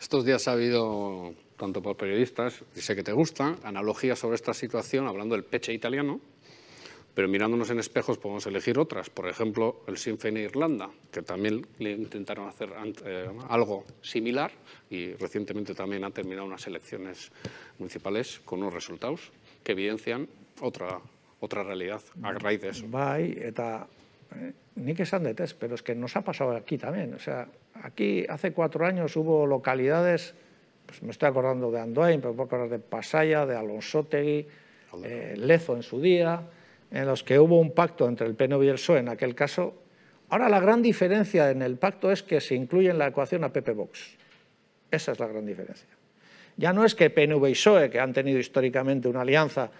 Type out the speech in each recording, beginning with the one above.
Estos días ha habido, tanto por periodistas, y sé que te gusta, analogías sobre esta situación hablando del peche italiano, pero mirándonos en espejos podemos elegir otras. Por ejemplo, el Sinn Féin Irlanda, que también le intentaron hacer eh, algo similar y recientemente también han terminado unas elecciones municipales con unos resultados que evidencian otra, otra realidad a raíz de eso. eta eh, ni que sean de test, pero es que nos ha pasado aquí también. O sea, aquí hace cuatro años hubo localidades, pues me estoy acordando de Andoain, pero me puedo acordar de Pasaya, de Alonso eh, Lezo en su día, en los que hubo un pacto entre el PNV y el PSOE en aquel caso. Ahora la gran diferencia en el pacto es que se incluye en la ecuación a Pepe Vox. Esa es la gran diferencia. Ya no es que PNV y PSOE, que han tenido históricamente una alianza,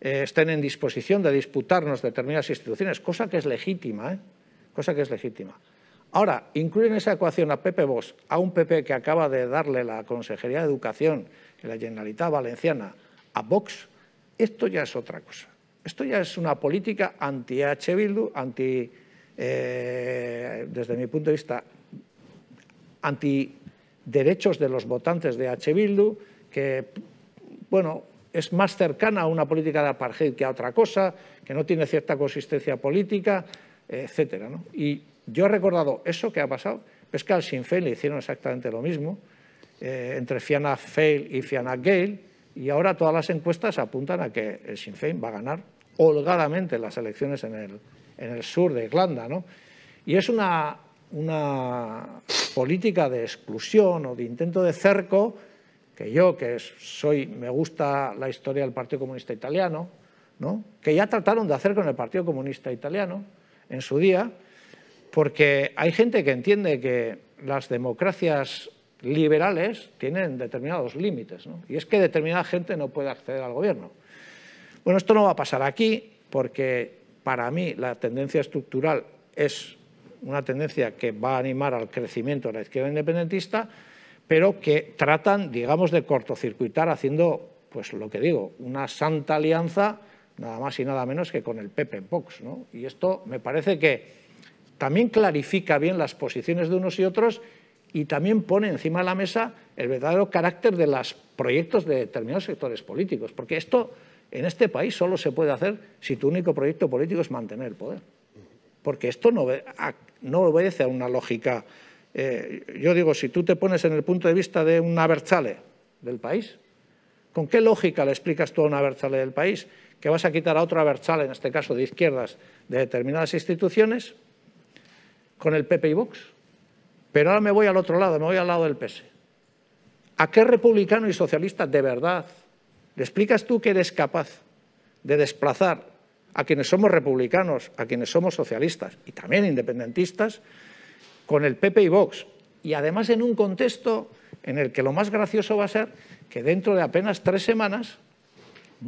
eh, estén en disposición de disputarnos determinadas instituciones, cosa que es legítima, ¿eh? cosa que es legítima. Ahora, en esa ecuación a Pepe vox a un PP que acaba de darle la Consejería de Educación y la Generalitat Valenciana a Vox, esto ya es otra cosa. Esto ya es una política anti-H Bildu, anti, eh, desde mi punto de vista, anti derechos de los votantes de H. Bildu, que, bueno, es más cercana a una política de apartheid que a otra cosa, que no tiene cierta consistencia política, etcétera. Y yo he recordado eso que ha pasado, es que al Sinn Féin le hicieron exactamente lo mismo, eh, entre Fianna Fail y Fianna Gale, y ahora todas las encuestas apuntan a que el Sinn Féin va a ganar holgadamente las elecciones en el, sur de Irlanda. Y es una, una política de exclusión o de intento de cerco que yo, que soy, me gusta la historia del Partido Comunista Italiano, ¿no? que ya trataron de hacer con el Partido Comunista Italiano en su día, porque hay gente que entiende que las democracias liberales tienen determinados límites, y es que determinada gente no puede acceder al gobierno. Bueno, esto no va a pasar aquí, porque para mí la tendencia estructural es una tendencia que va a animar al crecimiento de la izquierda independentista, pero que tratan, digamos, de cortocircuitar haciendo, pues lo que digo, una santa alianza, nada más y nada menos que con el Pepe Pox. Y esto me parece que también clarifica bien las posiciones de unos y otros y también pone encima de la mesa el verdadero carácter de los proyectos de determinados sectores políticos, porque esto en este país solo se puede hacer si tu único proyecto político es mantener el poder, porque esto no obedece a una lógica eh, yo digo, si tú te pones en el punto de vista de un Abertzale del país, ¿con qué lógica le explicas tú a un Abertzale del país que vas a quitar a otro Abertzale, en este caso de izquierdas, de determinadas instituciones, con el PP y Vox? Pero ahora me voy al otro lado, me voy al lado del PS. E. ¿A qué republicano y socialista de verdad le explicas tú que eres capaz de desplazar a quienes somos republicanos, a quienes somos socialistas y también independentistas, con el PP y Vox. Y además en un contexto en el que lo más gracioso va a ser que dentro de apenas tres semanas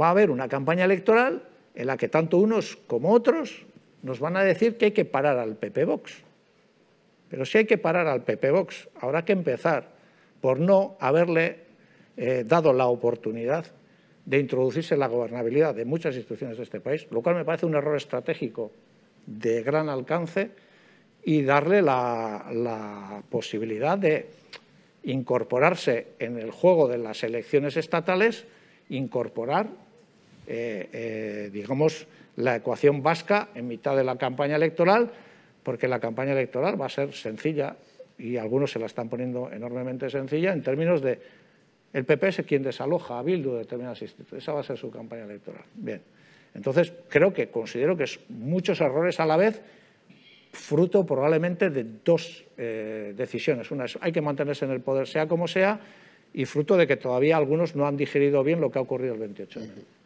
va a haber una campaña electoral en la que tanto unos como otros nos van a decir que hay que parar al PP Vox. Pero si hay que parar al PP Vox, habrá que empezar por no haberle eh, dado la oportunidad de introducirse en la gobernabilidad de muchas instituciones de este país, lo cual me parece un error estratégico de gran alcance y darle la, posibilidad de incorporarse en el juego de las elecciones estatales, incorporar, eh, eh, digamos, la ecuación vasca en mitad de la campaña electoral, porque la campaña electoral va a ser sencilla y algunos se la están poniendo enormemente sencilla en términos de el PP es quien desaloja a Bildu de determinadas instituciones. Esa va a ser su campaña electoral. Bien, entonces creo que considero que es muchos errores a la vez fruto probablemente de dos eh, decisiones. Una es hay que mantenerse en el poder sea como sea y fruto de que todavía algunos no han digerido bien lo que ha ocurrido el 28 de enero.